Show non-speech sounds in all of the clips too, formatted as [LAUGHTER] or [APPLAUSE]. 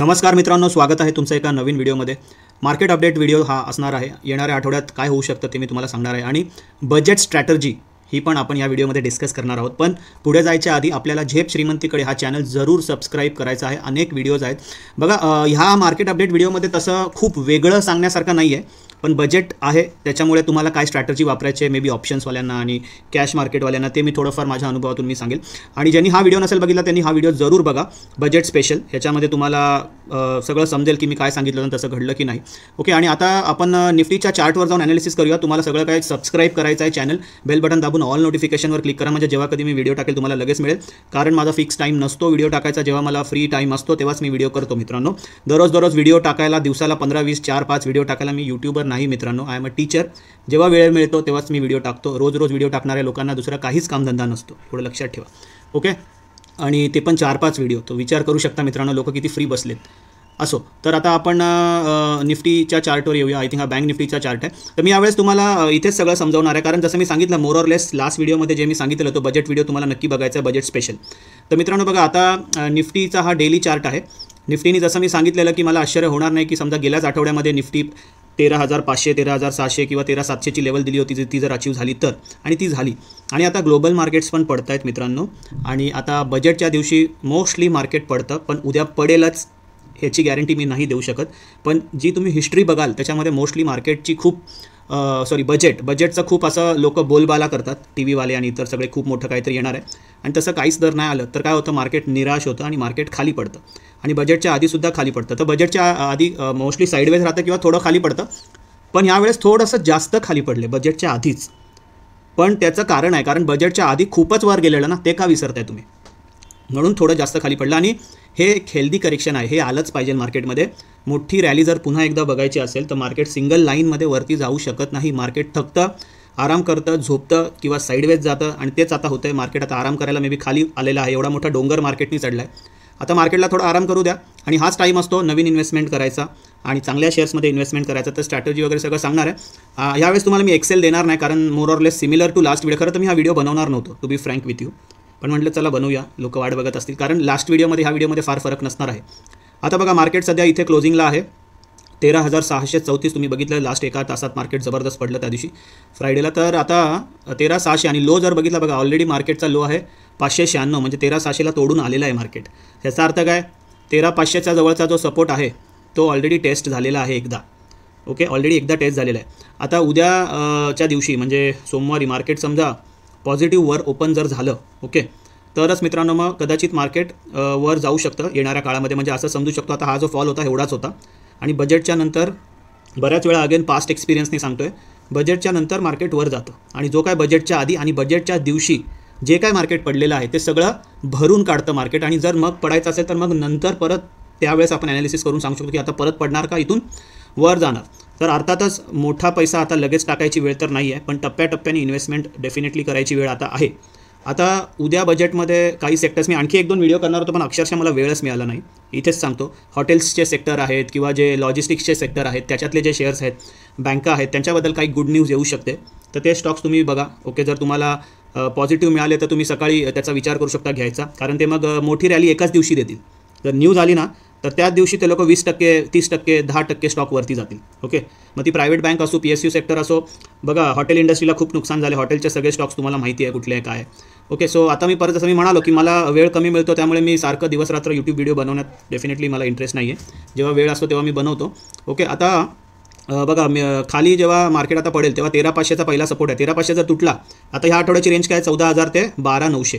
नमस्कार मित्रांनो स्वागत आहे तुमचं एका नवीन व्हिडिओमध्ये मार्केट अपडेट व्हिडिओ हा असणार आहे येणाऱ्या आठवड्यात काय होऊ शकतं ते मी तुम्हाला सांगणार आहे आणि बजेट स्ट्रॅटर्जी ही पण आपण या व्हिडिओमध्ये डिस्कस करणार आहोत पण पुढे जायच्या आधी आपल्याला झेप श्रीमंतीकडे हा चॅनल जरूर सबस्क्राईब करायचा आहे अनेक व्हिडिओज आहेत बघा ह्या मार्केट अपडेट व्हिडिओमध्ये तसं खूप वेगळं सांगण्यासारखं नाही आहे पण बजेट आहे त्याच्यामुळे तुम्हाला काय स्ट्रॅटर्जी वापरायचे मे बी ऑप्शन्सवाल्यांना आणि कॅश मार्केटवाल्यांना ते मी थोडंफार माझ्या अनुभवातून मी सांगेल आणि ज्यांनी हा व्हिडिओ नसेल बघितला त्यांनी हा व्हिडिओ जरूर बघा बजेट स्पेशल ह्याच्यामध्ये तुम्हाला सगळं समजेल की मी काय सांगितलं तसं घडलं की नाही ओके आणि आता आपण निफ्टीच्या चार्टवर जाऊन ॲनालिसिस करूया तुम्हाला सगळं काय सबस्क्राईब करायचं आहे चॅनल बेल बटन दाबून ऑल नोटिफिकेशनवर क्लिक करा म्हणजे जेव्हा कधी मी व्हिडिओ टाकेल तुम्हाला लगेच मिळेल कारण माझा फिक्स टाईम नसतो व्हिडिओ टाकायचा जेव्हा मला फ्री टाईम असतो तेव्हाच मी व्हिडिओ करतो मित्रांनो दररोज दररोज व्हिडिओ टाकायला दिवसाला पंधरा वीस चार पाच व्हिडिओ टाकायला मी यूट्यूबवर नाही मित्रांनो आय एम अ टीचर जेव्हा वेळ मिळतो तेव्हाच मी व्हिडिओ टाकतो रोज रोज व्हिडिओ टाकणाऱ्या लोकांना दुसरा काहीच कामधंदा नसतो थोडं लक्षात ठेवा ओके आणि ते पण चार पाच व्हिडिओ तो विचार करू शकता मित्रांनो लोक किती फ्री बसलेत असो तर आता आपण निफ्टीच्या चार्टवर येऊया आय थिंक हा बँक निफ्टीचा चार्ट आहे तर मी यावेळेस तुम्हाला इथेच सगळं समजावणार आहे कारण जसं मी सांगितलं मोर ऑर लेस लास्ट व्हिडिओमध्ये जे मी सांगितलं तो बजेट व्हिडिओ तुम्हाला नक्की बघायचा आहे बजेट स्पेशल तर मित्रांनो बघा आता निफ्टीचा हा डेली चार्ट आहे निफ्टीने जसं मी सांगितलेलं की मला आश्चर्य होणार नाही की समजा गेल्याच आठवड्यामध्ये निफ्टी तेरा हजार पाचशे तेरा हजार सहाशे किंवा तेरा सातशेची लेवल दिली होती ती जर अचीव झाली तर आणि ती झाली आणि आता ग्लोबल मार्केट्स पण पडत आहेत मित्रांनो आणि आता बजेटच्या दिवशी मोस्टली मार्केट पडतं पण उद्या पडेलच ह्याची गॅरंटी मी नाही देऊ शकत पण जी तुम्ही हिस्ट्री बघाल त्याच्यामध्ये मोस्टली मार्केटची खूप सॉरी बजेट बजेटचं खूप असं लोक बोलबाला करतात टी व्हीवाले आणि इतर सगळे खूप मोठं काहीतरी येणार आहे आणि तसं काहीच दर नाही आलं तर काय होतं मार्केट निराश होतं आणि मार्केट खाली पडतं आणि बजेटच्या आधीसुद्धा खाली पडतं तर बजेटच्या आधी मोस्टली साईडवेज राहतं किंवा थोडं खाली पडतं पण यावेळेस थोडंसं जास्त खाली पडले बजेटच्या आधीच पण त्याचं कारण आहे कारण बजेटच्या आधी खूपच वर गेलेलं ना ते का विसरताय तुम्ही म्हणून थोडं जास्त खाली पडलं आणि हे खेल्दी हेल्दी करेक्शन आहे हे आलंच पाहिजे मार्केटमध्ये मोठी रॅली जर पुन्हा एकदा बघायची असेल तर मार्केट सिंगल लाईनमध्ये वरती जाऊ शकत नाही मार्केट थकतं आराम करतं झोपतं किंवा साईडवेज जातं आणि तेच आता होतं आहे मार्केट आता आराम करायला मे बी खाली आलेलं आहे एवढा मोठा डोंगर मार्केटनी चढला आहे आता मार्केटला थोडा आराम करू द्या आणि हाच टाईम असतो नवीन इन्व्हेस्टमेंट करायचा आणि चांगल्या शेअर्समध्ये इन्व्हेस्टमेंट करायचा तर स्ट्रॅटेजी वगैरे सगळं सांगणार आहे यावेळेस तुम्हाला मी एक्सेल देणार नाही कारण more or less similar to last video खरं तर मी हा व्हिडिओ बनवणार नव्हतो to be frank with you पण म्हटलं चला बनवूया लोक वाट बघत असतील कारण लास्ट व्हिडिओमध्ये ह्या व्हिडिओमध्ये फार फरक नसणार आहे आता बघा मार्केट सध्या इथे क्लोजिंगला आहे तेरा हजार सहाशे चौतीस तुम्ही बघितलं लास्ट एका तासात मार्केट जबरदस्त पडलं त्या दिवशी फ्रायडेला तर आता तेरा सहाशे आणि लो जर बघितला बघा ऑलरेडी मार्केटचा लो आहे पाचशे शहाण्णव म्हणजे तेरा सहाशेला तोडून आलेला आहे मार्केट ह्याचा अर्थ काय तेरा पाचशेच्या जवळचा जो सपोर्ट आहे तो ऑलरेडी टेस्ट झालेला आहे एकदा ओके ऑलरेडी एकदा टेस्ट झालेला आहे आता उद्याच्या दिवशी म्हणजे सोमवारी मार्केट समजा पॉझिटिव्ह वर ओपन जर झालं ओके तरच मित्रांनो मग कदाचित मार्केट वर जाऊ शकतं येणाऱ्या काळामध्ये म्हणजे असं समजू शकतो आता हा जो फॉल होता एवढाच होता आणि बजेटच्या नंतर बऱ्याच वेळा अगेन पास्ट एक्सपिरियन्सने सांगतोय बजेटच्या नंतर मार्केट वर जातं आणि जो काय बजेटच्या आधी आणि बजेटच्या दिवशी जे काय मार्केट पडलेलं आहे ते सगळं भरून काढतं मार्केट आणि जर मग पडायचं असेल तर मग नंतर परत त्यावेळेस आपण ॲनालिसिस करून सांगू शकतो की आता परत पडणार का इथून वर जाणार तर अर्थातच मोठा पैसा आता लगेच टाकायची वेळ तर नाही आहे पण टप्प्याटप्प्याने इन्व्हेस्टमेंट डेफिनेटली करायची वेळ आता आहे आता उद्या बजेटमध्ये काही सेक्टर्स मी आणखी एक दोन व्हिडिओ करणार होतो पण अक्षरशः मला वेळच मिळाला नाही इथेच सांगतो हॉटेल्सचे सेक्टर आहेत किंवा जे लॉजिस्टिक्सचे सेक्टर आहेत त्याच्यातले जे शेअर्स आहेत बँका आहेत त्यांच्याबद्दल काही गुड न्यूज येऊ शकते तर ते स्टॉक्स तुम्ही बघा ओके जर तुम्हाला पॉझिटिव्ह मिळाले तर तुम्ही सकाळी त्याचा विचार करू शकता घ्यायचा कारण ते मग मोठी रॅली एकाच दिवशी देतील जर न्यूज आली ना तर त्याच दिवशी ते लोक वीस टक्के तीस टक्के दहा टक्के स्टॉकवरती जातील ओके मग ती प्रायव्हेट बँक असो पी एस यू सेक्टर असो बघा हॉटेल इंडस्ट्रीला खूप नुकसान झाले हॉटेलचे सगळे स्टॉक्स तुम्हाला माहिती आहे कुठले आहे काय ओके सो आता मी परत जसं मी म्हणालो की मला वेळ कमी मिळतो त्यामुळे मी सारखं दिवसरात्र यूट्यूब व्हिडिओ बनवण्यात डेफिनेटली मला इंटरेस्ट नाही आहे जेव्हा वेळ असतो तेव्हा मी बनवतो ओके आता बघा खाली जेव्हा मार्केट आता पडेल तेव्हा तेरा पाचशेचा पहिला सपोर्ट आहे तेरा पाचशे जर तुटला आता ह्या आठवड्याची रेंज काय चौदा हजार ते बारा नऊशे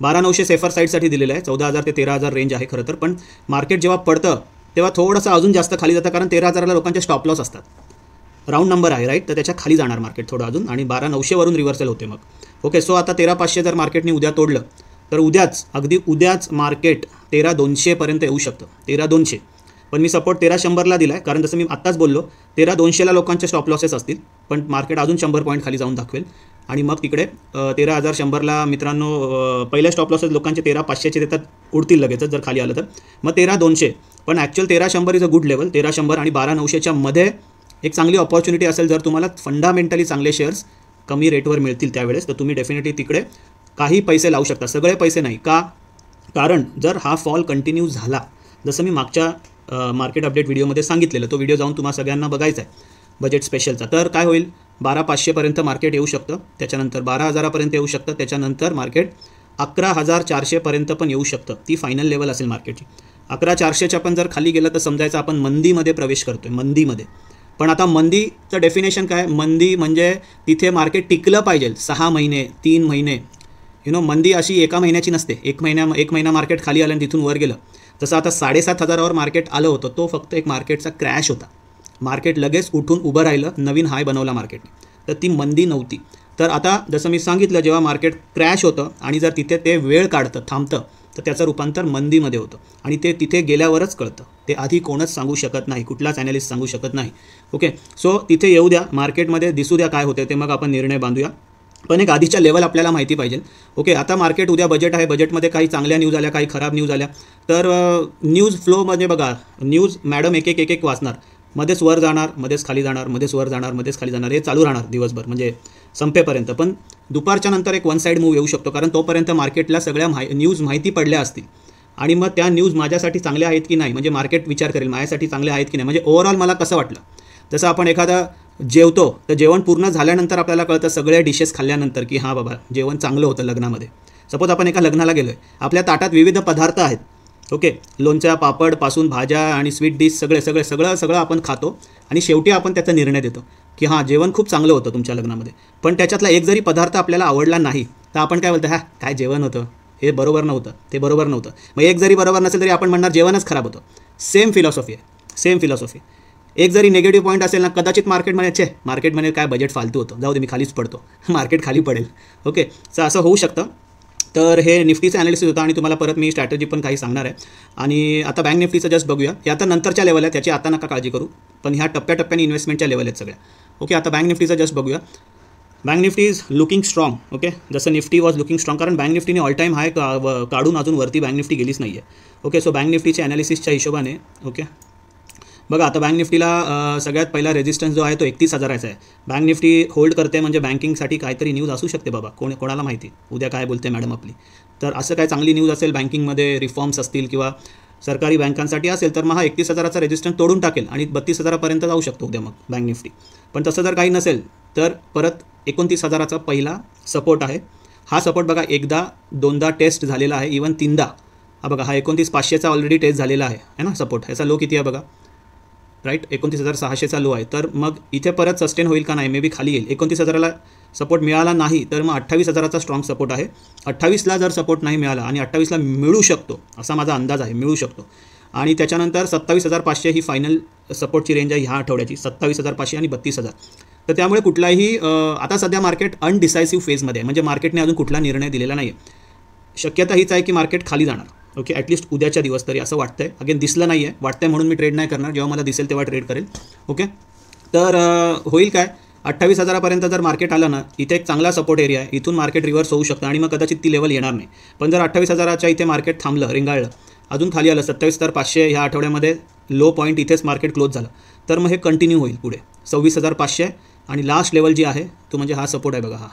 बारा नऊशे सेफर साईडसाठी दिलेलं आहे चौदा हजार ते तेरा हजार रेंज आहे खरं तर पण मार्केट जेव्हा पडतं तेव्हा थोडंसं अजून जास्त खाली जातं कारण तेरा हजाराला लोकांचे स्टॉप लॉस असतात राऊंड नंबर आहे राईट तर त्याच्या खाली जाणार मार्केट थोडं अजून आणि बारा नऊशेवरून रिव्हर्सल होते मग ओके सो आता तेरा पाचशे जर मार्केटने उद्या तोडलं तर उद्याच अगदी उद्याच मार्केट तेरा दोनशेपर्यंत येऊ शकतं तेरा दोनशे पण मी सपोर्ट तेरा शंभरला दिला आहे कारण जसं मी आत्ताच बोललो तेरा दोनशेला लोकांचे स्टॉप लॉसेस असतील पण मार्केट अजून शंभर पॉईंट खाली जाऊन दाखवेल आणि मग तिकडे तेरा हजार शंभरला मित्रांनो पहिल्या स्टॉप लॉसेस लोकांचे तेरा पाचशेचे देतात उडतील लगेचच जर खाली आलं तर मग तेरा दोनशे पण ॲक्च्युअल तेरा शंभर इज अ गुड लेवल तेरा शंभर आणि बारा नऊशेच्या मध्ये एक चांगली ऑपॉर्च्युनिटी असेल जर तुम्हाला फंडामेंटली चांगले शेअर्स कमी रेटवर मिळतील त्यावेळेस तर तुम्ही डेफिनेटली तिकडे काही पैसे लावू शकता सगळे पैसे नाही का कारण जर हा फॉल कंटिन्यू झाला जसं मी मागच्या मार्केट अपडेट व्हिडिओमध्ये सांगितलेलं तो व्हिडिओ जाऊन तुम्हाला सगळ्यांना बघायचा आहे बजेट स्पेशलचा तर काय होईल बारा पाचशेपर्यंत मार्केट येऊ शकतं त्याच्यानंतर बारा हजारापर्यंत येऊ शकतं त्याच्यानंतर मार्केट अकरा हजार चारशेपर्यंत पण येऊ शकतं ती फायनल लेवल असेल मार्केटची अकरा चारशेच्या पण जर खाली गेलं तर समजायचं आपण मंदीमध्ये प्रवेश करतो आहे मंदीमध्ये पण आता मंदीचं डेफिनेशन काय मंदी म्हणजे तिथे मार्केट टिकलं पाहिजे सहा महिने तीन महिने यु नो मंदी अशी एका महिन्याची नसते एक महिन्या एक महिना मार्केट खाली आलं आणि तिथून वर गेलं जसं आता साडेसात हजारावर मार्केट आलं होतं तो फक्त एक मार्केटचा क्रॅश होता मार्केट लगेच उठून उभं राहिलं नवीन हाय बनवला मार्केटने तर ती मंदी नव्हती तर आता जसं मी सांगितलं जेव्हा मार्केट क्रॅश होतं आणि जर तिथे ते वेळ काढतं थांबतं तर त्याचं रूपांतर मंदीमध्ये होतं आणि ते तिथे गेल्यावरच कळतं ते आधी कोणच सांगू शकत नाही कुठलाच ॲनालिस्ट सांगू शकत नाही ओके सो तिथे येऊ द्या मार्केटमध्ये दिसू द्या काय होते ते मग आपण निर्णय बांधूया पण एक आधीच्या लेवल आपल्याला माहिती पाहिजे ओके आता मार्केट उद्या बजेट आहे बजेटमध्ये काही चांगल्या न्यूज आल्या काही खराब न्यूज आल्या तर न्यूज फ्लोमध्ये बघा न्यूज मॅडम एक एक एक एक वाचणार मध्येच वर जाणार मध्येच खाली जाणार मध्येच वर जाणार मध्येच खाली जाणार हे चालू राहणार दिवसभर म्हणजे संपेपर्यंत पण दुपारच्या नंतर एक वन साईड मूव येऊ शकतो कारण तोपर्यंत मार्केटला सगळ्या माहि न्यूज माहिती पडल्या असतील आणि मग त्या न्यूज माझ्यासाठी चांगल्या आहेत की नाही म्हणजे मार्केट विचार करेल माझ्यासाठी चांगल्या आहेत की नाही म्हणजे ओव्हरऑल मला कसं वाटलं जसं आपण एखादा जेवतो तर जेवण पूर्ण झाल्यानंतर आपल्याला कळतं सगळ्या डिशेस खाल्ल्यानंतर की हां बाबा जेवण चांगलं होतं लग्नामध्ये सपोज आपण एका लग्नाला गेलो आहे आपल्या ताटात विविध पदार्थ आहेत ओके लोणच्या पापड पासून भाज्या आणि स्वीट डिश सगळे सगळे सगळं सगळं आपण खातो आणि शेवटी आपण त्याचा निर्णय देतो की हां जेवण खूप चांगलं होतं तुमच्या लग्नामध्ये पण त्याच्यातला एक जरी पदार्थ आपल्याला आवडला नाही तर आपण काय बोलतो हा काय जेवण होतं हे बरोबर नव्हतं ते बरोबर नव्हतं मग एक जरी बरोबर नसेल तरी आपण म्हणणार जेवणच खराब होतं सेम फिलॉसॉफी आहे सेम फिलॉसॉफी एक जरी निगेटिव्ह पॉईंट असेल ना कदाचित मार्केट छे मार्केट म्हणे काय बजेट फालतू होतं जाऊ दे मी खालीच पडतो मार्केट [LAUGHS] खाली पडेल ओके सर असं होऊ शकतं तर हे निफ्टीचं ॲनालिसिस होतं आणि तुम्हाला परत मी स्ट्रॅटजी पण काही सांगणार आहे आणि आता बँक निफ्टीचं जस्ट बघूया हे आता नंतरच्या लेवल आहे त्याची आता नका काळजी करू पण ह्या टप्प्याटप्प्याने इन्व्हेस्टमेंटच्या लेवल आहेत सगळ्या ओके आता बँक निफ्टीचं जस्ट बघूया bank Nifty is looking strong okay जसं निफ्टी वॉज लुकिंग स्ट्रॉंग कारण बँक निफ्टीने ऑल टाईम हाय काढून अजून वरती बँक निफ्टी गेलीच नाही आहे ओके सो बँक निफ्टीच्या ॲनालिसिसच्या हिशोबाने ओके बघा आता बँक निफ्टीला सगळ्यात पहिला रेजिस्टन्स जो आहे तो एकतीस हजाराचा आहे बँक निफ्टी होल्ड करते म्हणजे बँकिंगसाठी काहीतरी न्यूज असू शकते बाबा कोणी कोणाला माहिती उद्या काय बोलते मॅडम आपली तर असं काय चांगली न्यूज असेल बँकिंगमध्ये रिफॉर्म्स असतील किंवा सरकारी बँकांसाठी असेल तर मग हा एकतीस हजाराचा रेजिस्टन्स तोडून टाकेल आणि बत्तीस हजारापर्यंत जाऊ शकतो उद्या मग बँक निफ्टी पण तसं जर काही नसेल तर परत एकोणतीस हजाराचा पहिला सपोर्ट आहे हा सपोर्ट बघा एकदा दोनदा टेस्ट झालेला आहे इवन तीनदा हा बघा हा एकोणतीस पाचशेचा ऑलरेडी टेस्ट झालेला आहे है ना सपोर्ट ह्याचा लो किती आहे बघा राईट एकोणतीस हजार सहाशेचा लो आहे तर मग इथे परत सस्टेन होईल का नाही मे बी खाली येईल एकोणतीस हजाराला सपोर्ट मिळाला नाही तर मग अठ्ठावीस हजाराचा स्ट्रॉंग सपोर्ट आहे अठ्ठावीसला जर सपोर्ट नाही मिळाला आणि अठ्ठावीसला मिळू शकतो असा माझा अंदाज आहे मिळू शकतो आणि त्याच्यानंतर सत्तावीस हजार पाचशे ही फायनल सपोर्टची रेंज आहे ह्या आठवड्याची सत्तावीस हजार पाचशे आणि बत्तीस हजार तर त्यामुळे कुठलाही आता सध्या मार्केट अनडिसायसिव्ह फेजमध्ये म्हणजे मार्केटने अजून कुठला निर्णय दिलेला नाही शक्यता हीच आहे की मार्केट खाली जाणार ओके ॲटलिस्ट उद्याच्या दिवस तरी असं वाटतंय अगेन दिसलं नाही आहे वाटतंय म्हणून मी ट्रेड नाही करणार जेव्हा मला दिसेल तेव्हा ट्रेड करेल ओके तर होईल काय अठ्ठावीस हजारापर्यंत जर मार्केट आलं ना इथे एक चांगला सपोर्ट एरिया आहे इथून मार्केट रिव्हर्स होऊ शकतं आणि मग कदाचित ती लेवल येणार नाही पण जर अठ्ठावीस हजाराच्या इथे मार्केट थांबलं रिंगाळलं अजून खाली आलं सत्तावीस हजार पाचशे ह्या आठवड्यामध्ये लो पॉईंट इथेच मार्केट क्लोज झालं तर मग हे कंटिन्यू होईल पुढे सव्वीस हजार पाचशे आणि लास्ट लेवल जी आहे तो म्हणजे हा सपोर्ट आहे बघा हा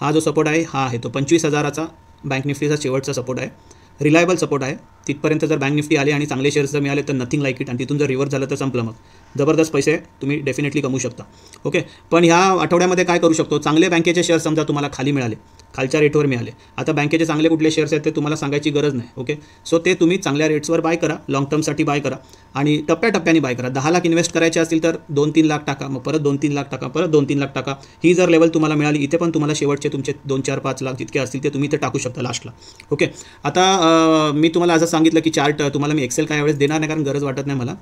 हा जो सपोर्ट आहे हा आहे तो पंचवीस हजाराचा बँक निफ्टीचा शेवटचा सपोर्ट आहे रिलायबल सपोर्ट आहे तिथपर्यंत जर बँक निफ्टी आले आणि चांगले शेअर्स जर मिळाले तर नथिंग लाईक इट आणि तिथून जर रिव्हर्स झालं तर संपलं मग जबरदस्त पैसे तुम्ही डेफिनेटली कमवू शकता ओके पण ह्या आठवड्यामध्ये काय करू शकतो चांगले बँकेचे शेअर्स समजा तुम्हाला खाली मिळाले खालच्या रेटवर मिळाले आता बँकेचे चांगले कुठले शेअर्स आहेत ते तुम्हाला सांगायची गरज नाही ओके सो ते तुम्ही चांगल्या रेट्सवर बाय करा लॉंग टर्मसाठी बाय करा आणि टप्प्याटप्प्याने बाय करा दहा लाख इन्व्हेस्ट करायचे असतील तर दोन तीन लाख टाका मग परत दोन तीन लाख टाका परत दोन तीन लाख टाका ही जर लेवल तुम्हाला मिळाली इथे पण तुम्हाला शेवटचे तुमचे दोन चार पाच लाख जितके असतील ते तुम्ही इथे टाकू शकता लास्टला ओके आता मी तुम्हाला असं सांगितलं की चार्ट तुम्हाला मी एक्सेल काय वेळेस देणार नाही कारण गरज वाटत नाही मला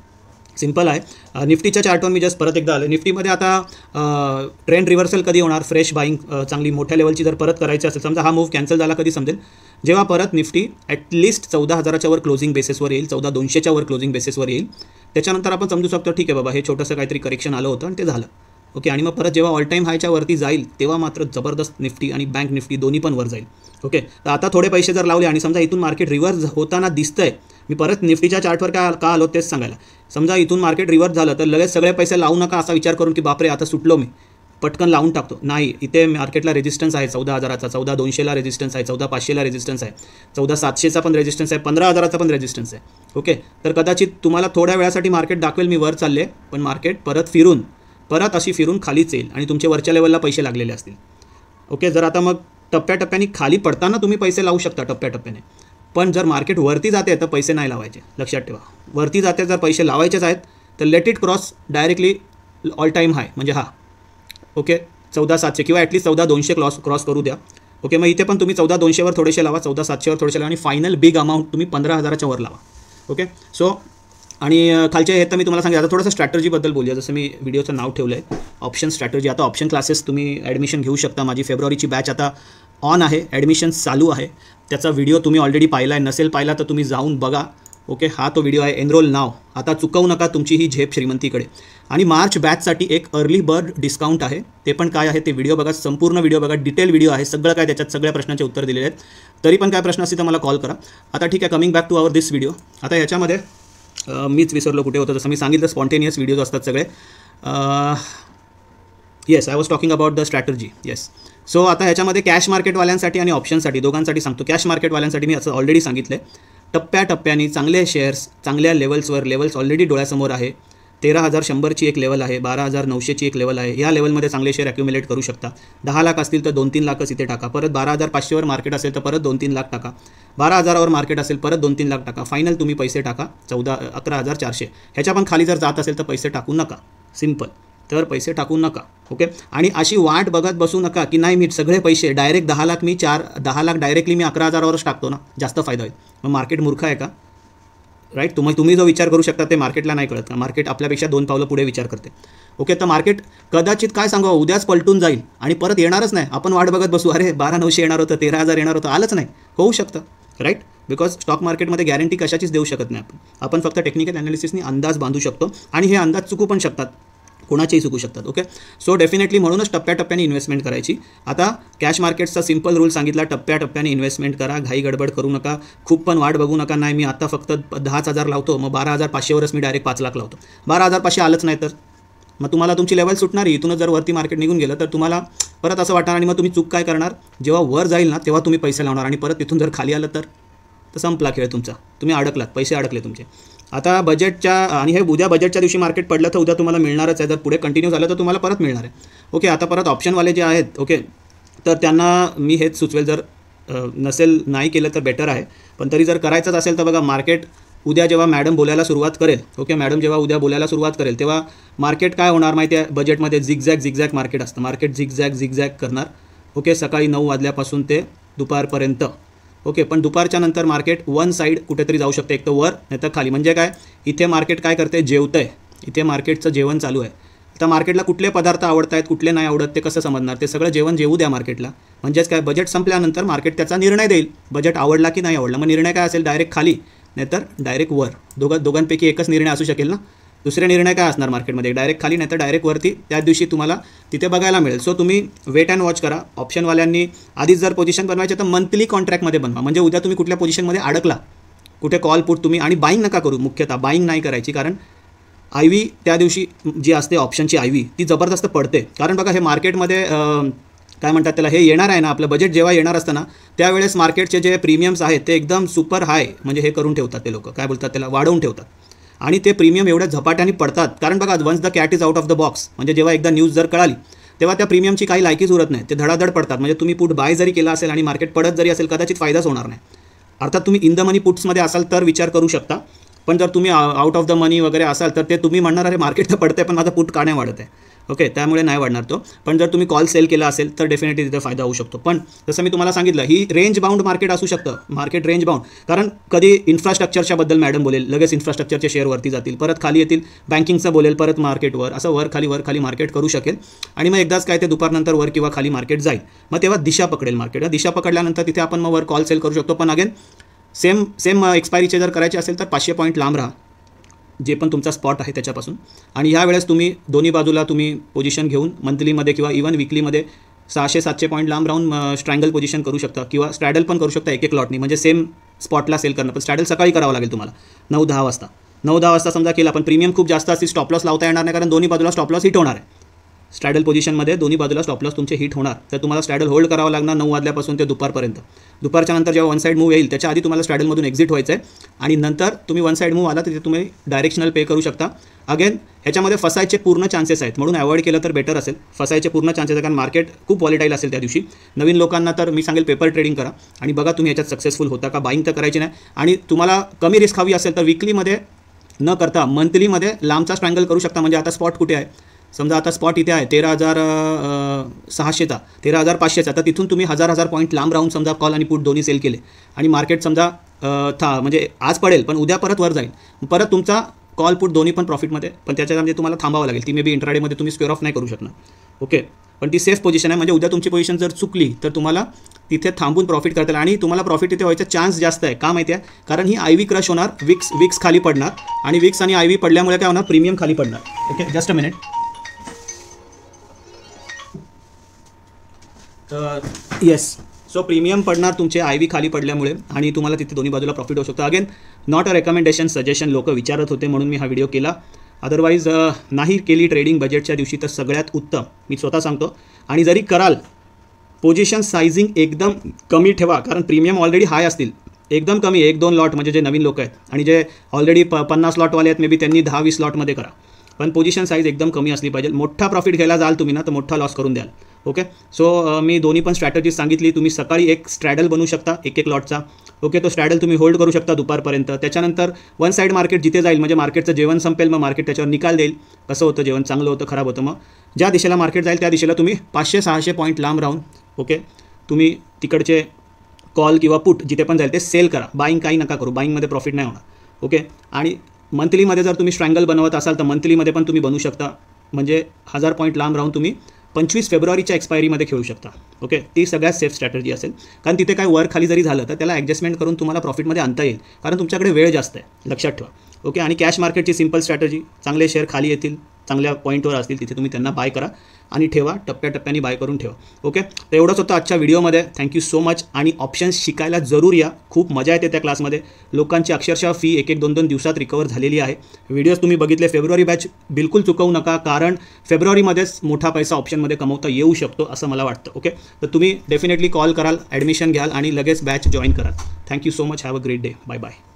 सिम्पल आहे निफ्टीच्या चार्टवर मी जस्ट परत एकदा आलं निफ्टीमध्ये आता ट्रेंड रिव्हर्सल कधी होणार फ्रेश बाईंग चांगली मोठ्या लेवलची जर परत करायची असेल समजा हा मूव्ह कॅन्सल झाला कधी समजेल जेव्हा परत निफ्टी ॲटलिस्ट चौदा हजाराच्या वर क्लोजिंग बेसिसवर येईल चौदा दोनशेच्या वर क्लोजिंग बेसिसवर येईल त्याच्यानंतर आपण समजू शकतो ठीक आहे बाबा हे छोटंसं काहीतरी करेक्शन आलं होतं आणि ते झालं ओके आणि मग परत जेव्हा ऑल टाईम हायच्या वरती जाईल तेव्हा मात्र जबरदस्त निफ्टी आणि बँक निफ्टी दोन्ही पण वर जाईल ओके तर आता थोडे पैसे जर लावले आणि समजा इथून मार्केट रिव्हर्स होताना दिसतंय मी परत निफ्टीच्या चार्टवर काय का आलो तेच सांगायला समजा इथून मार्केट रिव्हर्स झालं तर लगेच सगळे पैसे लावू नका असा विचार करून की बापरे आता सुटलो मी पटकन लावून टाकतो नाही इथे मार्केटला रेजिस्टन्स आहे चौदा हजाराचा चौदा दोनशेला रेजिस्टन्स आहे चौदा पाचशेला रेजिस्टन्स आहे चौदा सातशेचा पण रेजिस्टन्स आहे पंधरा हजाराचा पण रेजिस्टन्स आहे ओके तर कदाचित तुम्हाला थोड्या वेळासाठी मार्केट दाखवेल मी वर चालले पण मार्केट परत फिरून परत अशी फिरून खालीच येईल आणि तुमचे वरच्या लेवलला पैसे लागलेले असतील ओके जर आता मग टप्प्याटप्प्याने खाली पडताना तुम्ही पैसे लावू शकता टप्प्याटप्प्याने पण जर मार्केट वरती जाते तर पैसे नाही लावायचे लक्षात ठेवा वरती जाते जर पैसे लावायचेच आहेत तर let it cross directly all time high म्हणजे हा ओके चौदा सातशे किंवा ॲटलीस्ट चौदा दोनशे क्रॉस क्रॉस करू द्या ओके मग इथे पण तुम्ही चौदा दोनशेवर थोडेसे लावा चौदा सातशेवर थोडेसे लावा आणि फायनल बिग अमाऊंट तुम्ही पंधरा हजाराच्या वर लावा ओके सो आणि खालच्या हेत मी तुम्हाला सांगेन आता थोडंसं स्ट्रॅटर्जीबद्दल बोलूया जसं मी व्हिडिओचं नाव ठेवलं आहे ऑप्शन स्ट्रॅटर्जी आता ऑप्शन क्लासेस तुम्ही ॲडमिशन घेऊ शकता माझी फेब्रुवारीची बॅच आता ऑन आहे ॲडमिशन चालू आहे त्याचा व्हिडिओ तुम्ही ऑलरेडी पाहिला आहे नसेल पाहिला तर तुम्ही जाऊन बघा ओके हा तो व्हिडिओ आहे एनरोल नाव आता चुकवू नका तुमची ही झेप श्रीमंतीकडे आणि मार्च बॅचसाठी एक अर्ली बर्ड डिस्काउंट आहे ते पण काय आहे ते व्हिडिओ बघा संपूर्ण व्हिडिओ बघा डिटेल व्हिडिओ आहे सगळं काय त्याच्यात सगळ्या प्रश्नांचे उत्तर दिलेले आहेत तरी पण काय प्रश्न असतील तर मला कॉल करा आता ठीक आहे coming back to our this video आता याच्यामध्ये मीच विसरलो कुठे होतं जसं मी सांगितलं स्पॉन्टेनियस व्हिडिओज असतात सगळे yes I was talking about the strategy yes so आता ह्याच्यामध्ये कॅश मार्केटवाल्यांसाठी आणि ऑप्शनसाठी दोघांसाठी सांगतो कॅश मार्केटवाल्यांसाठी मी असं ऑलरेडी सांगितलं आहे टप्प्याटप्प्याने चांगले शेअर्स चांगल्या लेवल्सवर लेवल्स ऑलरेडी डोळ्यासमोर आहे तेरा हजार शंभरची एक लेवल आहे बारा हजार नऊशेची एक लेवल आहे या लेवलमध्ये चांगले शेअर ॲक्युम्युलेट करू शकता दहा लाख असतील तर दोन तीन लाखच इथे टाका परत बारा हजार पाचशेवर मार्केट असेल तर परत दोन तीन लाख टाका बारा हजारावर मार्केट असेल परत दोन तीन लाख टाका फायनल तुम्ही पैसे टाका चौदा अकरा हजार चारशे ह्याच्या पण खाली जर जात असेल तर पैसे टाकू नका सिम्पल तर पैसे टाकू नका ओके आणि अशी वाट बघत बसू नका की नाही मी सगळे पैसे डायरेक्ट दहा लाख मी चार दहा लाख डायरेक्टली मी अकरा हजारावरच टाकतो ना जास्त फायदा होईल मग मार्केट मूर्ख आहे का राईट तुम्ही तुम्ही जो विचार करू शकता ते मार्केटला नाही कळत मार्केट आपल्यापेक्षा दोन पावलं पुढे विचार करते ओके तर मार्केट कदाचित काय सांगावं उद्याच पलटून जाईल आणि परत येणारच नाही आपण वाट बघत बसू अरे बारा नऊशे येणार होतं तेरा हजार येणार होतं आलंच नाही होऊ शकतं राईट बिकॉज स्टॉक मार्केटमध्ये गॅरंटी कशाचीच देऊ शकत नाही आपण आपण फक्त टेक्निकल अॅनालिसिसनी अंदाज बांधू शकतो आणि हे अंदाज चुकू पण शकतात कोणाचेही चुकू शकतात ओके सो डेफिनेटली म्हणूनच टप्प्याटप्प्याने इन्व्हेस्टमेंट करायची आता कॅश मार्केटचा सिंपल रूल सांगितला टप्प्याटप्प्याने इन्व्हेस्टमेंट करा घाई गडबड करू नका खूप पण वाट बघू नका नाही मी आता फक्त दहाच हजार लावतो मग बारा हजार पाचशेवरच मी डायरेक्ट पाच लाख लावतो बारा हजार पाचशे आलंच नाही तर मग तुम्हाला तुमची लेवल सुटणार इथूनच जर वरती मार्केट निघून गेलं तर तुम्हाला परत असं वाटणार आणि मग तुम्ही चूक काय करणार जेव्हा वर जाईल ना तेव्हा तुम्ही पैसे लावणार आणि परत तिथून जर खाली आलं तर संपला खेळ तुमचा तुम्ही अडकलात पैसे अडकले तुमचे आता बजेटच्या आणि हे उद्या बजेटच्या दिवशी मार्केट पडलं तर उद्या तुम्हाला मिळणारच आहे जर पुढे कंटिन्यू झालं तर तुम्हाला परत मिळणार आहे ओके आता परत ऑप्शनवाले जे आहेत ओके तर त्यांना मी हेच सुचवेल जर नसेल नाही केलं तर बेटर आहे पण तरी जर करायचंच असेल तर बघा मार्केट उद्या जेव्हा मॅडम बोलायला सुरुवात करेल ओके मॅडम जेव्हा उद्या बोलायला सुरुवात करेल तेव्हा मार्केट काय होणार माहिती आहे बजेटमध्ये झिगझॅग झिगझॅग मार्केट असतं मार्केट झिगझॅग झिगझॅग करणार ओके सकाळी नऊ वाजल्यापासून ते दुपारपर्यंत ओके पण दुपारच्या नंतर मार्केट वन साईड कुठेतरी जाऊ शकते एक तर वर नाही तर खाली म्हणजे काय इथे मार्केट काय करते जेवत आहे इथे मार्केटचं जेवण चालू आहे आता मार्केटला कुठले पदार्थ आवडत आहेत कुठले नाही आवडत ते कसं समजणार ते सगळं जेवण जेवू द्या मार्केटला म्हणजेच काय बजेट संपल्यानंतर मार्केट त्याचा निर्णय देईल बजेट आवडला की नाही आवडला मग निर्णय काय असेल डायरेक्ट खाली नाहीतर डायरेक्ट वर दोघां दोघांपैकी एकच निर्णय असू शकेल ना दुसरे निर्णय काय असणार मार्केटमध्ये डायरेक्ट खाली नाही तर डायरेक्ट वरती त्या दिवशी तुम्हाला तिथे बघायला मिळेल सो तुम्ही वेट अँड वॉच करा ऑप्शनवाल्यांनी आधीच जर पोझिशन बनवायचे तर मंथली कॉन्ट्रॅक्टमध्ये बनवा म्हणजे उद्या तुम्ही कुठल्या पोझिशनमध्ये अडकला कुठे कॉल पुट तुम्ही आणि बाईंग नका करू मुख्यतः बाईंग नाही करायची कारण आय व्ही त्या दिवशी जी असते ऑप्शनची आय व्ही ती जबरदस्त पडते कारण बघा हे मार्केटमध्ये काय म्हणतात त्याला हे येणार आहे ना आपलं बजेट जेव्हा येणार ना त्यावेळेस मार्केटचे जे प्रीमियम्स आहेत ते एकदम सुपर हाय म्हणजे हे करून ठेवतात ते लोक काय बोलतात त्याला वाढवून ठेवतात आणि ते प्रीमियम एवढ्या झपाट्याने पडतात कारण बघा once the cat is out of the box म्हणजे जेव्हा एकदा न्यूज जर कळाली तेव्हा त्या प्रीमियमची काही लायकीच उरत नाही ते धडाधड पडतात म्हणजे तुम्ही पुट बाय जरी केला असेल आणि मार्केट पडत जरी असेल कदाचित फायदाच होणार नाही अर्थात तुम्ही इन द मनी पुट्समध्ये असाल तर विचार करू शकता पण जर तुम्ही आउट ऑफ द मनी वगैरे असाल तर ते तुम्ही म्हणणार अरे मार्केट तर पडतं आहे पण माझा पुट का नाही वाढत आहे ओके त्यामुळे नाही वाढणार तो पण जर तुम्ही कॉल सेल केला असेल तर डेफिनेटली तिथे फायदा होऊ शकतो पण जसं मी तुम्हाला सांगितलं ही रेंज बाउंड मार्केट असू शकतं मार्केट रेंज बाउंड कारण कधी इन्फ्रास्ट्रक्चरच्या बद्दल मॅडम बोलेल लगेच इन्फ्रास्ट्रक्चरच्या शेअरवरती जातील परत खाली येतील बँकिंगचं बोलेल परत मार्केटवर असं वर खाली वर खाली मार्केट करू शकेल आणि मग एकदाच काय ते दुपारनंतर वर किंवा खाली मार्केट जाईल मग तेव्हा दिशा पकडेल मार्केट दिशा पकडल्यानंतर तिथे आपण मग वर कॉल सेल करू शकतो पण अगेन सेम सेम एक्सपायरीचे जर करायचे असेल तर पाचशे पॉईंट लांब राहा जे पण तुमचा स्पॉट आहे त्याच्यापासून आणि ह्या वेळेस तुम्ही दोन्ही बाजूला तुम्ही पोझिशन घेऊन मंथलीमध्ये किंवा इवन विकलीमध्ये सहाशे सातशे पॉईंट लांब राहून स्ट्रँगल पोझिशन करू शकता किंवा स्ट्रॅडल पण करू शकता एक एक लॉटनी म्हणजे सेम स्पॉटला सेल करणं पण स्ट्रॅडल सकाळी करावं लागेल तुम्हाला नऊ दहा वाजता नऊ दहा वाजता समजा केला पण प्रीमियम खूप जास्त असेल स्टॉपलॉस लावता येणार नाही कारण दोन्ही बाजूला स्टॉपलॉस हिट होणार आहे स्ट्रॅडल पोझिशनमध्ये दोन्ही बाजूला लॉस तुमचे हिट होणार तर तुम्हाला स्ट्रॅडल होल्ड करावं लागणार नऊ वाजल्यापासून ते दुपारपर्यंत दुपारच्या नंतर जेव्हा वन साईड मूव्ह येईल त्याच्या आधी तुम्हाला स्ट्रॅडलमधून एक्झिट व्हायचं आहे आणि नंतर तुम्ही वन साईड मूव्ह आला तिथे तुम्ही डायरेक्शनल पे करू शकता अगेन ह्याच्यामध्ये फसायचे पूर्ण चान्सेस आहेत म्हणून अवॉइड केलं तर बेटर असेल फसायचे पूर्ण चान्सेस आहेत कारण मार्केट खूप वॉलिटाईल असेल त्या दिवशी नवीन लोकांना तर मी सांगेल पेपर ट्रेडिंग करा आणि बघा तुम्ही ह्याच्यात सक्सेसफुल होता का बाईंग तर करायची नाही आणि तुम्हाला कमी रिस्क हवी असेल तर विकलीमध्ये न करता मंथलीमध्ये लांबचा स्ट्रँगल करू शकता म्हणजे आता स्पॉट कुठे आहे समजा आता स्पॉट इथे आहे तेरा हजार सहाशेचा तेरा हजार पाचशेचा आता तिथून तुम्ही हजार हजार पॉईंट लांब राहून समजा कॉल आणि पुट दोन्ही सेल केले आणि मार्केट समजा था म्हणजे आज पडेल पण उद्या परत वर जाईल परत तुमचा कॉल पुट दोन्ही पण प्रॉफिटमध्ये पण त्याच्यात म्हणजे तुम्हाला थांबावं लागेल ती मे बी इंटरडेमध्ये तुम्ही स्क्वेअर ऑफ नाही करू शकणार ओके पण ती सेफ पोझिशन आहे म्हणजे उद्या तुमची पोझिशन जर चुकली तर तुम्हाला तिथे थांबून प्रॉफिट करता येईल आणि तुम्हाला प्रॉफिट तिथे व्हायचा चान्स जास्त आहे का माहिती आहे कारण ही आय व्ही क्रश होणार विक्स विक्स खाली पडणार आणि विक्स आणि आय व्ही पडल्यामुळे काय होणार प्रीमियम खाली पडणार okay just a minute yes so premium पडणार तुमचे आय व्ही खाली पडल्यामुळे आणि तुम्हाला तिथे दोन्ही बाजूला प्रॉफिट होऊ शकतो again not a recommendation suggestion लोक विचारत होते म्हणून मी हा व्हिडिओ केला अदरवाईज नाही केली ट्रेडिंग बजेटच्या दिवशी तर सगळ्यात उत्तम मी स्वतः सांगतो आणि जरी कराल पोझिशन सायझिंग एकदम कमी ठेवा कारण प्रीमियम ऑलरेडी हाय असतील एकदम कमी एक दोन लॉट म्हणजे जे नवीन लोक आहेत आणि जे ऑलरेडी प पन्नास लॉटवाले आहेत मे बी त्यांनी दहा वीस लॉटमध्ये करा पण पोझिशन साईज एकदम कमी असली पाहिजे मोठा प्रॉफिट घ्यायला जाल तुम्ही ना तर मोठा लॉस करून द्याल ओके सो मी दोन्ही पण स्ट्रॅटजीज सांगितली तुम्ही सकाळी एक स्ट्रॅडल बनू शकता एक एक लॉटचा ओके तो स्ट्रॅडल तुम्ही होल्ड करू शकता दुपारपर्यंत त्याच्यानंतर वन साईड मार्केट जिथे जाईल म्हणजे मार्केटचं जेवण संपेल मग मार्केट त्याच्यावर निकाल देईल कसं होतं जेवण चांगलं होतं खराब होतं मग ज्या दिशेला मार्केट जाईल त्या दिशेला तुम्ही पाचशे सहाशे पॉईंट लांब राहून ओके तुम्ही तिकडचे कॉल किंवा पुट जिथे पण जाईल ते सेल करा बाईंग काही नका करू बाईंगमध्ये प्रॉफिट नाही होणार ओके आणि मंथलीमध्ये जर तुम्ही स्ट्रँगल बनवत असाल तर मंथलीमध्ये पण तुम्ही बनवू शकता म्हणजे हजार पॉईंट लांब राहून तुम्ही पंचवीस फेब्रुवारीच्या एक्सपायरीमध्ये खेळू शकता ओके ती सगळ्यात सेफ स्ट्रॅटर्जी असेल कारण तिथे काय वर खाली जरी झालं तर त्याला ॲडजस्टमेंट करून तुम्हाला प्रॉफिटमध्ये आणता येईल कारण तुमच्याकडे वेळ जास्त आहे लक्षात ठेवा ओके आणि कॅश मार्केटची सिम्पल स्ट्रॅटजी चांगले शेअर खाली येतील चांगल्या पॉईंटवर असतील तिथे तुम्ही त्यांना बाय करा आणि ठेवा टप्प्याटप्प्याने बाय करून ठेवा ओके तर एवढंच होतं आजच्या व्हिडिओमध्ये थँक्यू सो मच आणि ऑप्शन्स शिकायला जरूर या खूप मजा येते त्या क्लासमध्ये लोकांची अक्षरशः फी एक एक दोन दोन दिवसात रिकवर झालेली आहे व्हिडिओज तुम्ही बघितले फेब्रुवारी बॅच बिलकुल चुकवू नका कारण फेब्रुवारीमध्येच मोठा पैसा ऑप्शनमध्ये कमवता येऊ शकतो असं मला वाटतं ओके तर तुम्ही डेफिनेटली कॉल कराल ॲडमिशन घ्याल आणि लगेच बॅच जॉईन कराल thank you so much have a great day bye bye